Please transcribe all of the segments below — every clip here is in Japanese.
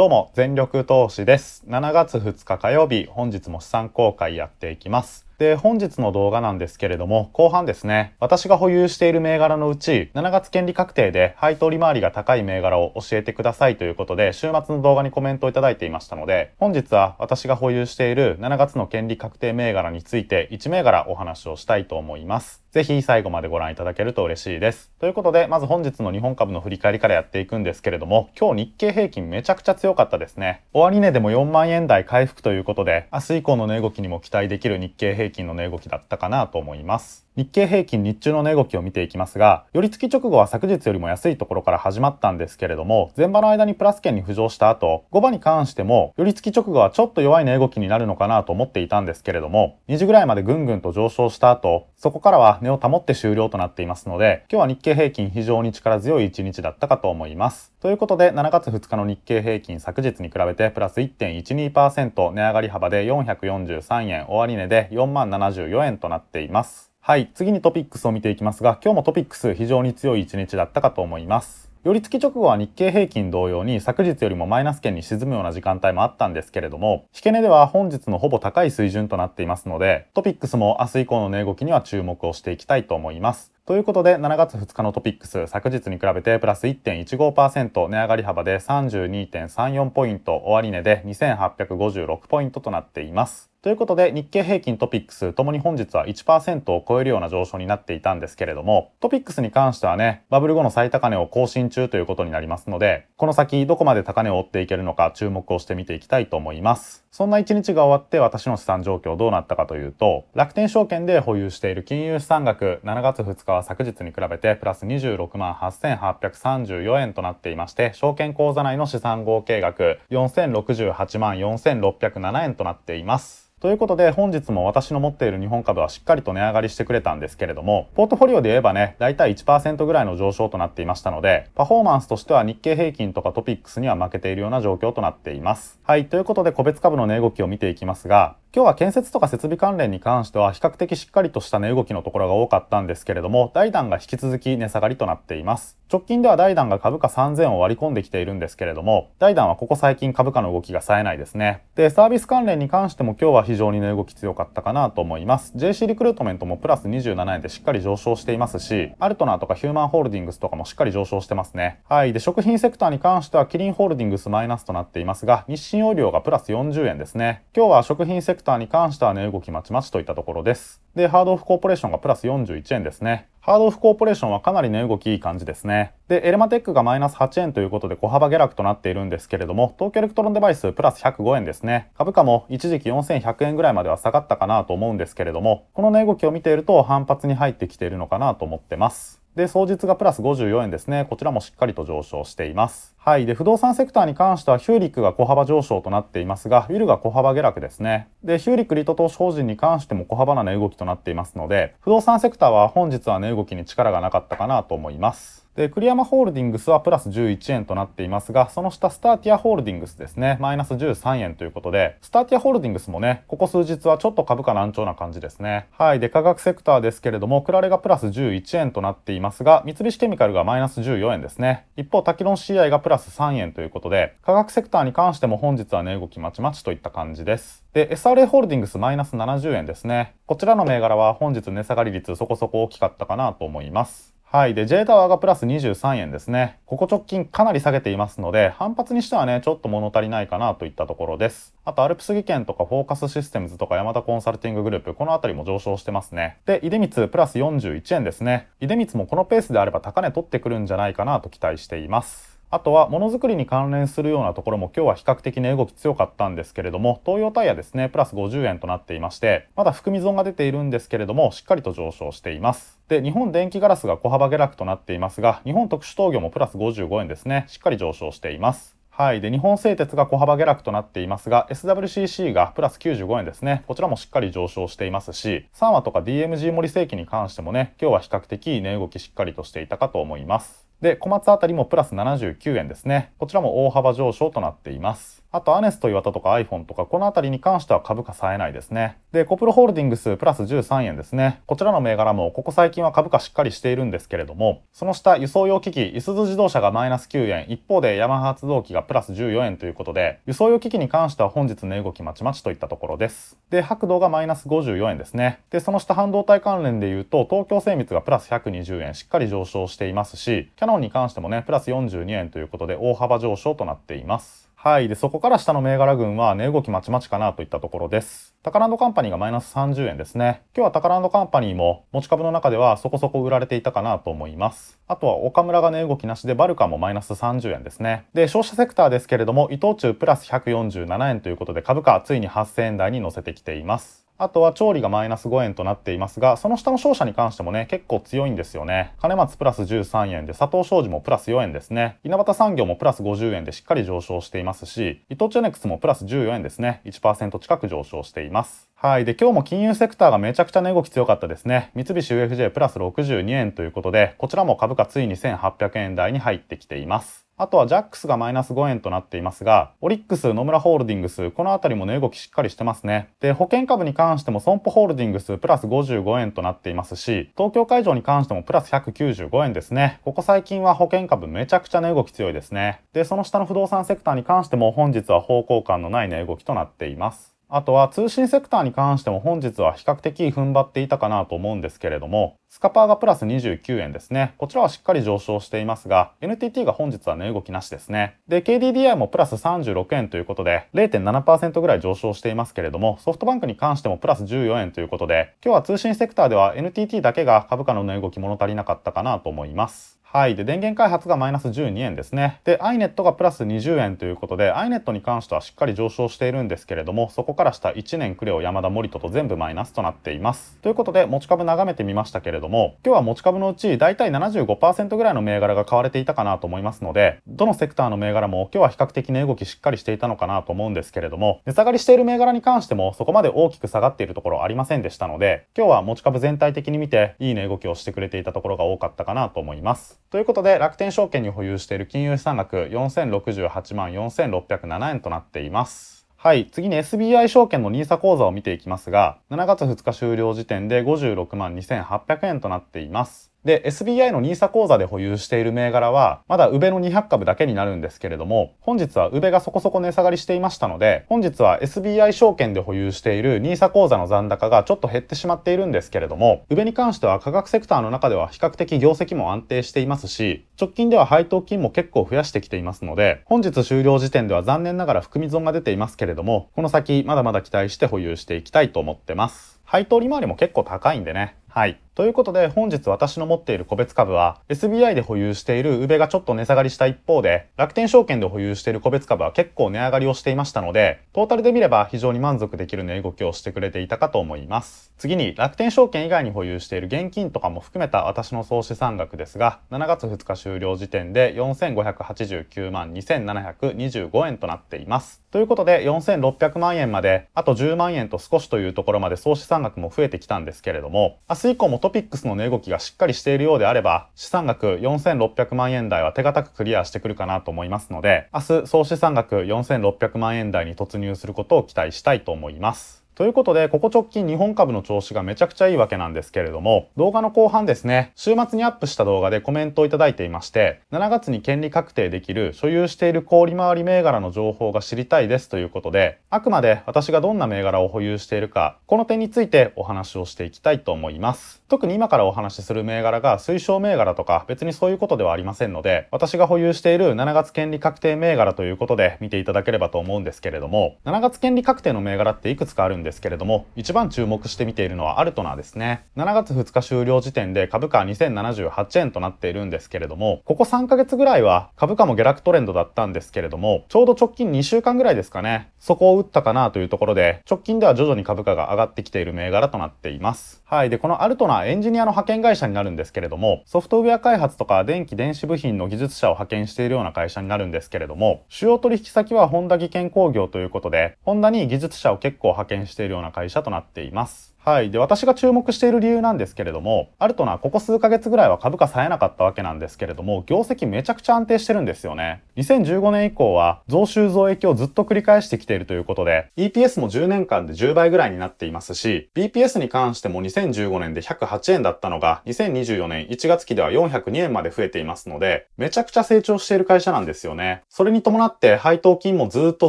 どうも、全力投資です。7月2日火曜日、本日も資産公開やっていきます。で、本日の動画なんですけれども、後半ですね、私が保有している銘柄のうち、7月権利確定で配当利回りが高い銘柄を教えてくださいということで、週末の動画にコメントをいただいていましたので、本日は私が保有している7月の権利確定銘柄について、1銘柄お話をしたいと思います。ぜひ最後までご覧いただけると嬉しいです。ということで、まず本日の日本株の振り返りからやっていくんですけれども、今日日経平均めちゃくちゃ強かったですね。終値でも4万円台回復ということで、明日以降の値動きにも期待できる日経平均平の値動きだったかなと思います。日経平均日中の値動きを見ていきますが、寄り付き直後は昨日よりも安いところから始まったんですけれども、前場の間にプラス圏に浮上した後、5場に関しても、寄り付き直後はちょっと弱い値動きになるのかなと思っていたんですけれども、2時ぐらいまでぐんぐんと上昇した後、そこからは値を保って終了となっていますので、今日は日経平均非常に力強い一日だったかと思います。ということで、7月2日の日経平均昨日に比べてプラス1.12%値上がり幅で443円終値で4万74円となっています。はい、次にトピックスを見ていきますが、今日もトピックス非常に強い一日だったかと思います。寄り付き直後は日経平均同様に昨日よりもマイナス圏に沈むような時間帯もあったんですけれども、引け値では本日のほぼ高い水準となっていますので、トピックスも明日以降の値動きには注目をしていきたいと思います。ということで、7月2日のトピックス、昨日に比べてプラス1.15%、値上がり幅で32.34ポイント、終値で2856ポイントとなっています。ということで日経平均トピックスともに本日は1%を超えるような上昇になっていたんですけれどもトピックスに関してはねバブル後の最高値を更新中ということになりますのでこの先どこまで高値を追っていけるのか注目をしてみていきたいと思いますそんな1日が終わって私の資産状況どうなったかというと楽天証券で保有している金融資産額7月2日は昨日に比べてプラス26万8834円となっていまして証券口座内の資産合計額4068万4607円となっていますということで本日も私の持っている日本株はしっかりと値上がりしてくれたんですけれども、ポートフォリオで言えばね、だいたい1%ぐらいの上昇となっていましたので、パフォーマンスとしては日経平均とかトピックスには負けているような状況となっています。はい、ということで個別株の値動きを見ていきますが、今日は建設とか設備関連に関しては比較的しっかりとした値動きのところが多かったんですけれども、大段が引き続き値下がりとなっています。直近では大段が株価3000を割り込んできているんですけれども、大段はここ最近株価の動きが冴えないですね。で、サービス関連に関しても今日は非常に値動き強かったかなと思います。JC リクルートメントもプラス27円でしっかり上昇していますし、アルトナーとかヒューマンホールディングスとかもしっかり上昇してますね。はい。で、食品セクターに関してはキリンホールディングスマイナスとなっていますが、日清オリオがプラス40円ですね。今日は食品セククターに関しては値、ね、動きまちまちといったところです。で、ハードオフコーポレーションがプラス41円ですね。ハードオフコーポレーションはかなり値、ね、動きいい感じですね。で、エルマテックがマイナス8円ということで小幅下落となっているんですけれども、東京エレクトロンデバイスプラス105円ですね。株価も一時期4100円ぐらいまでは下がったかなと思うんですけれども、この値動きを見ていると反発に入ってきているのかなと思ってます。で、総日がプラス54円ですね。こちらもしっかりと上昇しています。はい。で、不動産セクターに関しては、ヒューリックが小幅上昇となっていますが、ウィルが小幅下落ですね。で、ヒューリックリト投資法人に関しても小幅な値動きとなっていますので、不動産セクターは本日は値動きに力がなかったかなと思います。で、栗山ホールディングスはプラス11円となっていますが、その下、スターティアホールディングスですね、マイナス13円ということで、スターティアホールディングスもね、ここ数日はちょっと株価難聴な感じですね。はい、で、化学セクターですけれども、クラレがプラス11円となっていますが、三菱ケミカルがマイナス14円ですね。一方、タキロン CI がプラス3円ということで、化学セクターに関しても本日は値、ね、動きまちまちといった感じです。で、SRA ホールディングスマイナス70円ですね。こちらの銘柄は本日値下がり率そこそこ大きかったかなと思います。はい。で、J タワーがプラス23円ですね。ここ直近かなり下げていますので、反発にしてはね、ちょっと物足りないかなといったところです。あと、アルプス技研とかフォーカスシステムズとかヤマダコンサルティンググループ、このあたりも上昇してますね。で、出光プラス41円ですね。出光もこのペースであれば高値取ってくるんじゃないかなと期待しています。あとはものづくりに関連するようなところも今日は比較的ね動き強かったんですけれども東洋タイヤですねプラス50円となっていましてまだ含み損が出ているんですけれどもしっかりと上昇していますで日本電気ガラスが小幅下落となっていますが日本特殊陶業もプラス55円ですねしっかり上昇していますはい。で、日本製鉄が小幅下落となっていますが、SWCC がプラス95円ですね。こちらもしっかり上昇していますし、サーマとか DMG 森製機に関してもね、今日は比較的値動きしっかりとしていたかと思います。で、小松あたりもプラス79円ですね。こちらも大幅上昇となっています。あと、アネスト岩田とか iPhone とか、このあたりに関しては株価冴えないですね。で、コプロホールディングスプラス13円ですね。こちらの銘柄も、ここ最近は株価しっかりしているんですけれども、その下、輸送用機器、イスズ自動車がマイナス9円、一方でヤマハ発動機がプラス14円ということで、輸送用機器に関しては本日値動きまちまちといったところです。で、白道がマイナス54円ですね。で、その下半導体関連で言うと、東京精密がプラス120円、しっかり上昇していますし、キャンに関してもね、プラス42円ということで大幅上昇となっています。はい。で、そこから下の銘柄群は値、動きまちまちかなといったところです。タカランドカンパニーがマイナス30円ですね。今日はタカランドカンパニーも持ち株の中ではそこそこ売られていたかなと思います。あとは岡村が値、動きなしでバルカもマイナス30円ですね。で、消費者セクターですけれども、伊藤忠プラス147円ということで株価はついに8000円台に乗せてきています。あとは調理がマイナス5円となっていますが、その下の商社に関してもね、結構強いんですよね。金松プラス13円で、佐藤商事もプラス4円ですね。稲畑産業もプラス50円でしっかり上昇していますし、伊藤チェネックスもプラス14円ですね。1%近く上昇しています。はい。で、今日も金融セクターがめちゃくちゃ値動き強かったですね。三菱 UFJ プラス62円ということで、こちらも株価ついに1800円台に入ってきています。あとはジャックスがマイナス5円となっていますが、オリックス、野村ホールディングス、このあたりも値、動きしっかりしてますね。で、保険株に関しても損保ホールディングスプラス55円となっていますし、東京会場に関してもプラス195円ですね。ここ最近は保険株めちゃくちゃ値、動き強いですね。で、その下の不動産セクターに関しても本日は方向感のない値、動きとなっています。あとは通信セクターに関しても本日は比較的踏ん張っていたかなと思うんですけれども、スカパーがプラス29円ですね。こちらはしっかり上昇していますが、NTT が本日は値、動きなしですね。で、KDDI もプラス36円ということで、0.7%ぐらい上昇していますけれども、ソフトバンクに関してもプラス14円ということで、今日は通信セクターでは NTT だけが株価の値、動き物足りなかったかなと思います。はい。で、電源開発がマイナス12円ですね。で、iNet がプラス20円ということで、iNet に関してはしっかり上昇しているんですけれども、そこから下1年クレオ、山田、森人と全部マイナスとなっています。ということで、持ち株眺めてみましたけれども、今日は持ち株のうち大体75%ぐらいの銘柄が買われていたかなと思いますので、どのセクターの銘柄も今日は比較的値動きしっかりしていたのかなと思うんですけれども、値下がりしている銘柄に関してもそこまで大きく下がっているところありませんでしたので、今日は持ち株全体的に見ていい値動きをしてくれていたところが多かったかなと思います。ということで楽天証券に保有している金融資産額4068万4607円となっています。はい。次に SBI 証券の NISA 口座を見ていきますが、7月2日終了時点で56万2800円となっています。で、SBI の NISA 口座で保有している銘柄は、まだ宇部の200株だけになるんですけれども、本日は宇部がそこそこ値下がりしていましたので、本日は SBI 証券で保有している NISA 口座の残高がちょっと減ってしまっているんですけれども、宇部に関しては価格セクターの中では比較的業績も安定していますし、直近では配当金も結構増やしてきていますので、本日終了時点では残念ながら含み損が出ていますけれども、この先まだまだ期待して保有していきたいと思ってます。配当利回りも結構高いんでね、はい。ということで本日私の持っている個別株は SBI で保有している宇部がちょっと値下がりした一方で楽天証券で保有している個別株は結構値上がりをしていましたのでトータルで見れば非常に満足できる値動きをしてくれていたかと思います。次に楽天証券以外に保有している現金とかも含めた私の総資産額ですが7月2日終了時点で4589万2725円となっています。ということで4600万円まであと10万円と少しというところまで総資産額も増えてきたんですけれども明日日以降もトピックスの値動きがしっかりしているようであれば、資産額4600万円台は手堅くクリアしてくるかなと思いますので、明日総資産額4600万円台に突入することを期待したいと思います。ということで、ここ直近日本株の調子がめちゃくちゃいいわけなんですけれども、動画の後半ですね、週末にアップした動画でコメントをいただいていまして、7月に権利確定できる所有している氷回り銘柄の情報が知りたいですということで、あくまで私がどんな銘柄を保有しているか、この点についてお話をしていきたいと思います。特に今からお話しする銘柄が推奨銘柄とか別にそういうことではありませんので、私が保有している7月権利確定銘柄ということで見ていただければと思うんですけれども、7月権利確定の銘柄っていくつかあるんんですけれども、一番注目して見ているのはアルトナですね。7月2日終了時点で株価2078円となっているんですけれども、ここ3ヶ月ぐらいは株価も下落トレンドだったんですけれども、ちょうど直近2週間ぐらいですかね、そこを打ったかなというところで、直近では徐々に株価が上がってきている銘柄となっています。はい。で、このアルトナエンジニアの派遣会社になるんですけれども、ソフトウェア開発とか電気電子部品の技術者を派遣しているような会社になるんですけれども、主要取引先はホンダ技研工業ということで、ホンダに技術者を結構派遣しているような会社となっています。はい。で、私が注目している理由なんですけれども、アルトナ、ここ数ヶ月ぐらいは株価さえなかったわけなんですけれども、業績めちゃくちゃ安定してるんですよね。2015年以降は、増収増益をずっと繰り返してきているということで、EPS も10年間で10倍ぐらいになっていますし、BPS に関しても2015年で108円だったのが、2024年1月期では402円まで増えていますので、めちゃくちゃ成長している会社なんですよね。それに伴って、配当金もずっと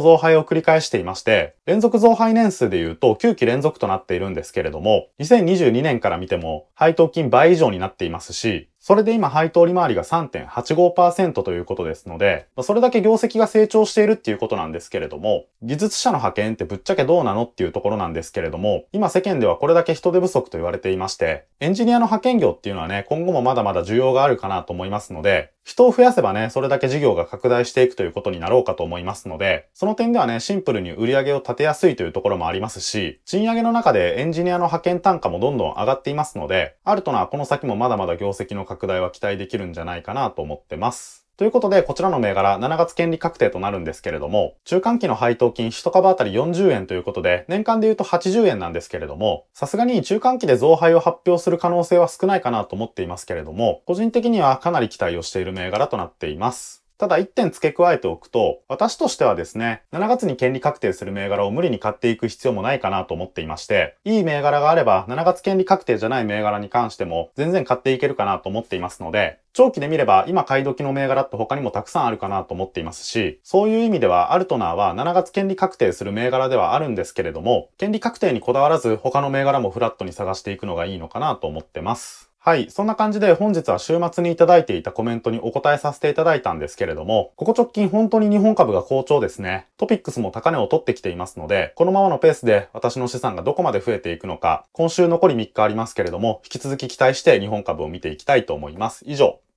増配を繰り返していまして、連続増配年数で言うと9期連続となっているんですけれども、ども、2022年から見ても配当金倍以上になっていますし、それで今配当利回りが3.85%ということですので、それだけ業績が成長しているっていうことなんですけれども、技術者の派遣ってぶっちゃけどうなのっていうところなんですけれども、今世間ではこれだけ人手不足と言われていまして、エンジニアの派遣業っていうのはね、今後もまだまだ需要があるかなと思いますので、人を増やせばね、それだけ事業が拡大していくということになろうかと思いますので、その点ではね、シンプルに売り上げを立てやすいというところもありますし、賃上げの中でエンジニアの派遣単価もどんどん上がっていますので、アルトナこの先もまだまだ業績の拡大は期待できるんじゃないかなと思ってます。ということで、こちらの銘柄、7月権利確定となるんですけれども、中間期の配当金1株当たり40円ということで、年間で言うと80円なんですけれども、さすがに中間期で増配を発表する可能性は少ないかなと思っていますけれども、個人的にはかなり期待をしている銘柄となっています。ただ1点付け加えておくと、私としてはですね、7月に権利確定する銘柄を無理に買っていく必要もないかなと思っていまして、いい銘柄があれば7月権利確定じゃない銘柄に関しても全然買っていけるかなと思っていますので、長期で見れば今買い時の銘柄って他にもたくさんあるかなと思っていますし、そういう意味ではアルトナーは7月権利確定する銘柄ではあるんですけれども、権利確定にこだわらず他の銘柄もフラットに探していくのがいいのかなと思ってます。はい。そんな感じで本日は週末にいただいていたコメントにお答えさせていただいたんですけれども、ここ直近本当に日本株が好調ですね。トピックスも高値を取ってきていますので、このままのペースで私の資産がどこまで増えていくのか、今週残り3日ありますけれども、引き続き期待して日本株を見ていきたいと思います。以上。